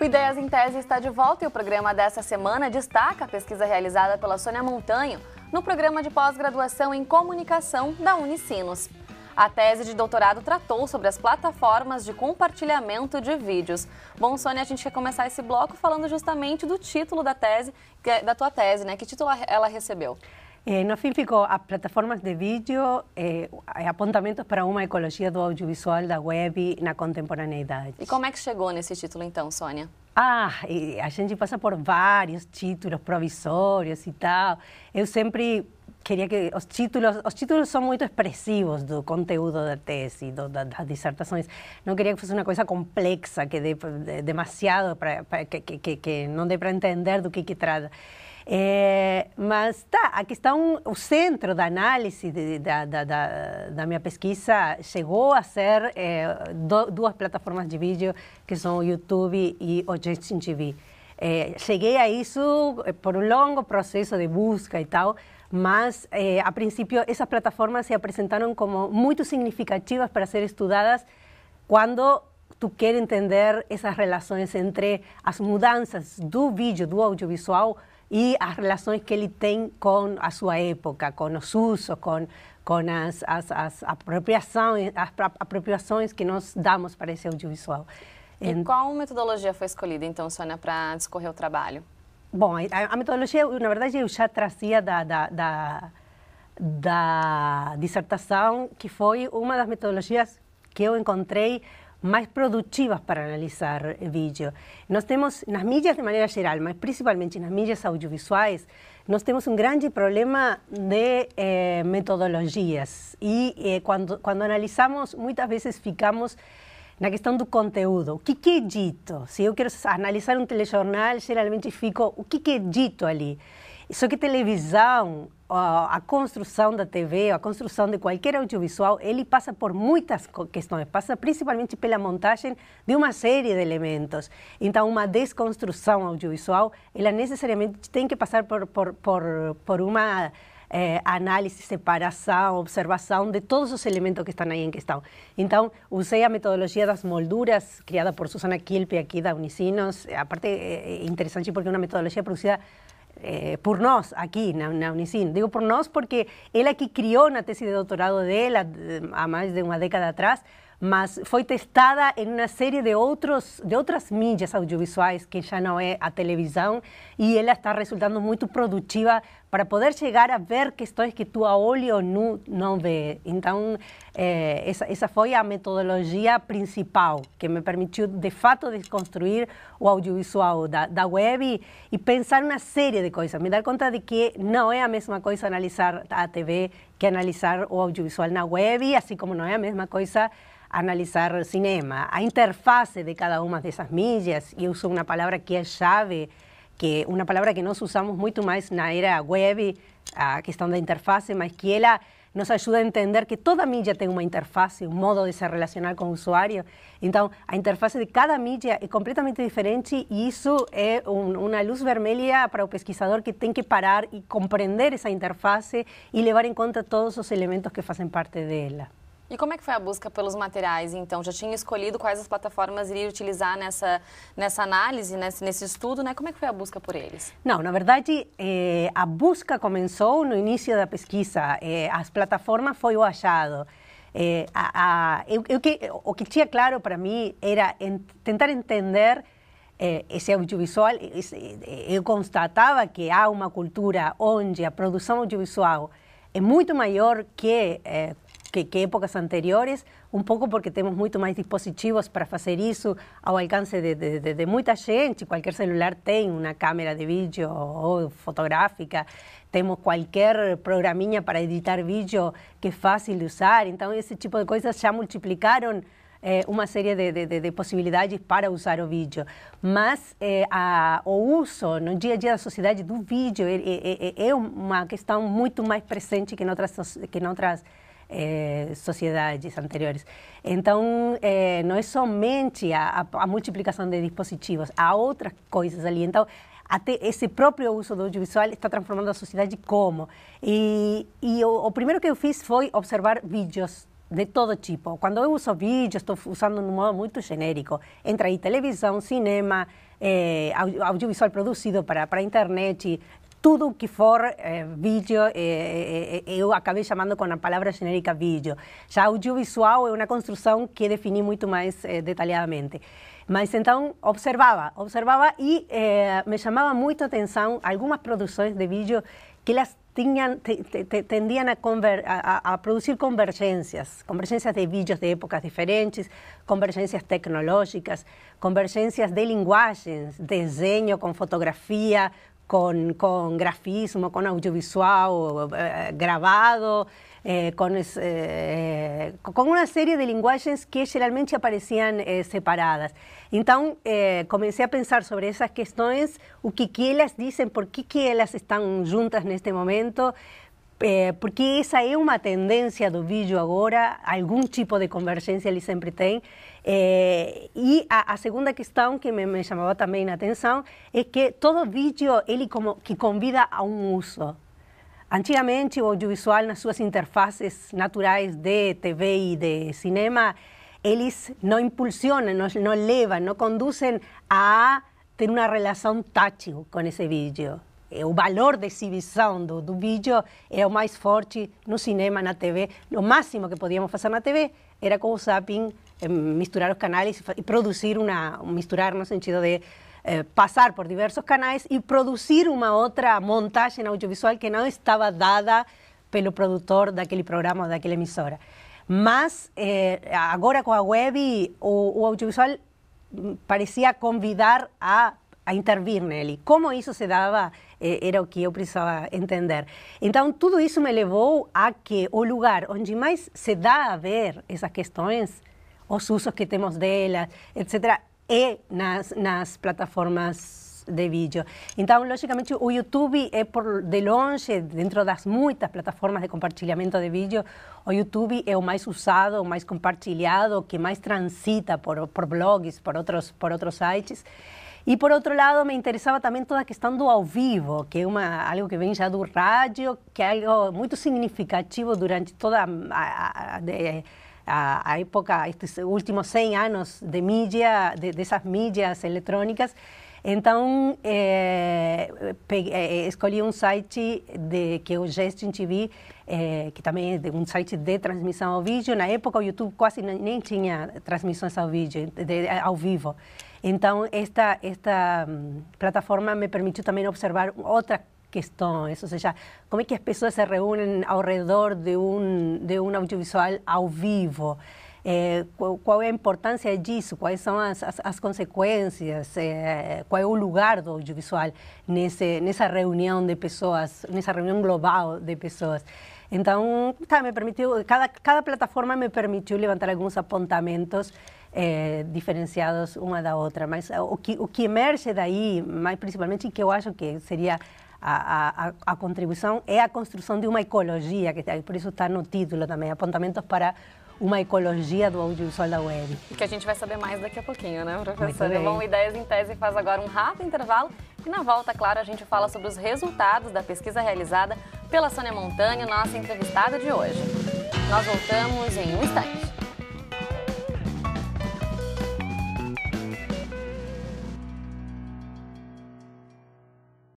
O Ideias em Tese está de volta e o programa dessa semana destaca a pesquisa realizada pela Sônia Montanho no programa de pós-graduação em comunicação da Unicinos. A tese de doutorado tratou sobre as plataformas de compartilhamento de vídeos. Bom, Sônia, a gente quer começar esse bloco falando justamente do título da tese, é, da tua tese, né? Que título ela recebeu? É, no fim ficou as plataformas de vídeo, eh, apontamentos para uma ecologia do audiovisual da web na contemporaneidade. E como é que chegou nesse título então, Sônia? Ah, a gente passa por vários títulos provisórios e tal. Eu sempre queria que os títulos os títulos são muito expressivos do conteúdo da tese do, da, das dissertações não queria que fosse uma coisa complexa que dê de, demasiado para que, que, que, não dê para entender do que que trata é, mas tá, a questão, o centro da análise de, da, da, da, minha pesquisa chegou a ser é, do, duas plataformas de vídeo, que são o YouTube e o Justin TV. É, eh, cheguei a isso por um longo processo de busca e tal, mas a princípio essas plataformas se apresentaram como muito significativas para ser estudadas quando tu quer entender essas relações entre as mudanças do vídeo, do audiovisual, e as relações que ele tem com a sua época, com os usos, com, com as, as, apropriações, apropriações que nós damos para esse audiovisual. E qual metodologia foi escolhida, então, Sônia, para discorrer o trabalho? Bom, a, a, metodologia, na verdade, eu já trazia da, da, da, da dissertação, que foi uma das metodologias que eu encontrei más productivas para analizar vídeo. Nós temos, nas mídias de maneira geral, mas principalmente nas mídias audiovisuais, nós temos um grande problema de eh, metodologias e eh, quando, quando analisamos, muitas vezes ficamos na questão do conteúdo. O que, que é dito? Se eu quero analisar um telejornal, geralmente fico, o que, que é dito ali? Só que televisão, a, construção da TV, a construção de qualquer audiovisual, ele passa por muitas questões, passa principalmente pela montagem de uma série de elementos. Então, uma desconstrução audiovisual, ela necessariamente tem que passar por, por, por, por uma é, análise, separação, observação de todos os elementos que estão aí em questão. Então, usei a metodologia das molduras criada por Susana Kilpe aqui da Unicinos. A parte é eh, eh, interessante porque é uma metodologia produzida Eh, por nos aquí, en la Digo por nos porque él aquí crió una tesis de doctorado de él a más de una década atrás mas foi testada em uma série de, outros, de outras mídias audiovisuais, que já não é a televisão, e ela está resultando muito produtiva para poder chegar a ver questões que tu a olho nu não vê. Então, é, essa, essa foi a metodologia principal que me permitiu, de fato, desconstruir o audiovisual da, da web e, e pensar uma série de coisas, me dar conta de que não é a mesma coisa analisar a TV que analisar o audiovisual na web, e assim como não é a mesma coisa analizar cinema, a interfase de cada uma dessas milhas e uso uma palavra que é chave, que uma palavra que nós usamos muito mais na era web, a questão da interface, mas que ela nos ajuda a entender que toda milha tem uma interface, um modo de se relacionar com o usuário. Então, a interface de cada milha é completamente diferente e isso é uma luz vermelha para o pesquisador que tem que parar e compreender essa interface e levar em conta todos os elementos que fazem parte dela. E como é que foi a busca pelos materiais, então? Já tinha escolhido quais as plataformas iria utilizar nessa, nessa análise, nesse, nesse estudo, né? Como é que foi a busca por eles? Não, na verdade, eh, a busca começou no início da pesquisa. Eh, as plataformas foi o achado. Eh, a, a, eu, eu que, o que tinha claro para mim era tentar entender esse eh, audiovisual. Esse, eh, eu constatava que há uma cultura onde a produção audiovisual é muito maior que eh, que, que épocas anteriores, um pouco porque temos muito mais dispositivos para fazer isso ao alcance de, de, de, de muita gente. Qualquer celular tem uma câmera de vídeo ou fotográfica, temos qualquer programinha para editar vídeo que é fácil de usar. Então, esse tipo de coisas já multiplicaram eh, uma série de, possibilidades para usar o vídeo. Mas eh, a, o uso no dia a dia da sociedade do vídeo é, é, é uma questão muito mais presente que em outras. Que em outras eh, sociedades anteriores. Então, eh, não é somente a, a, a, multiplicação de dispositivos, há outras coisas ali. Então, até esse próprio uso do audiovisual está transformando a sociedade como. E, e o, o primeiro que eu fiz foi observar vídeos de todo tipo. Quando eu uso vídeo, estou usando de um modo muito genérico. Entra aí televisão, cinema, eh, audiovisual produzido para, para a internet, tudo que for eh, vídeo, eh, eh, eu acabei chamando com a palavra genérica vídeo. Já audiovisual é uma construção que defini muito mais detalhadamente. Mas então observava, observava e me chamava muito a atenção algumas produções de vídeo que elas tinham, tendiam a, conver, a, a, de vídeos de épocas diferentes, convergências tecnológicas, convergências de linguagens, desenho com fotografia, con, grafismo, con audiovisual, eh, grabado, eh, eh, con, una con serie de lenguajes que generalmente aparecían separadas. Então, comecei a pensar sobre esas cuestiones, o que, que elas dicen por qué que están juntas juntas este momento, porque esa es una tendencia do vídeo ahora, algún tipo de convergência siempre sempre É, eh, e a, a, segunda questão que me, me, chamava também a atenção é que todo vídeo ele como que convida a um uso. Antigamente o audiovisual nas suas interfaces naturais de TV e de cinema eles não impulsionam, não, não levam, não conduzem a ter uma relação tátil com esse vídeo. Eh, o valor de exibição do, do vídeo é o mais forte no cinema, na TV. O máximo que podíamos fazer na TV era com o zapping eh, misturar os canais e produzir uma misturar no sentido de eh, por diversos canais e produzir uma outra montagem audiovisual que não estava dada pelo produtor daquele programa ou daquela emissora. Mas eh, agora com a web, o, o, audiovisual mm, parecia convidar a, a intervir nele. Como isso se dava eh, era o que eu precisava entender. Então, tudo isso me levou a que o lugar onde mais se dá a ver essas questões os usos que temos delas, etc., e nas, nas plataformas de vídeo. Então, logicamente, o YouTube é por de longe, dentro das muitas plataformas de compartilhamento de vídeo, o YouTube é o mais usado, o mais compartilhado, o que mais transita por, por blogs, por outros, por outros sites. E por outro lado, me interessava também toda a questão do ao vivo, que é uma, algo que vem já do rádio, que é algo muito significativo durante toda a, a, a, a a, a época, estes últimos 100 anos de mídia, de, dessas mídias eletrônicas. Então, é, peguei, é, escolhi um site de, que é o Gestion TV, é, que também é um site de transmissão ao vídeo. Na época, o YouTube quase nem tinha transmissões ao vídeo, de, ao vivo. Então, esta, esta hum, plataforma me permitiu também observar outra questões, ou seja, como é que as pessoas se reúnem ao redor de um, de um audiovisual ao vivo. É, qual é a importância disso, quais são as, as, as consequências, é, qual é o lugar do audiovisual nesse, nessa reunião de pessoas, nessa reunião global de pessoas. Então, tá, me permitiu, cada, cada plataforma me permitiu levantar alguns apontamentos é, diferenciados uma da outra, mas o que, o que emerge daí, mais principalmente, que eu acho que seria a, a, a, contribuição é a construção de uma ecologia, que por isso está no título também, Apontamentos para uma ecologia do audiovisual da web. Que a gente vai saber mais daqui a pouquinho, né, professora? Bom, Ideias em Tese faz agora um rápido intervalo e na volta, claro, a gente fala sobre os resultados da pesquisa realizada pela Sônia Montanha, nossa entrevistada de hoje. Nós voltamos em um instante.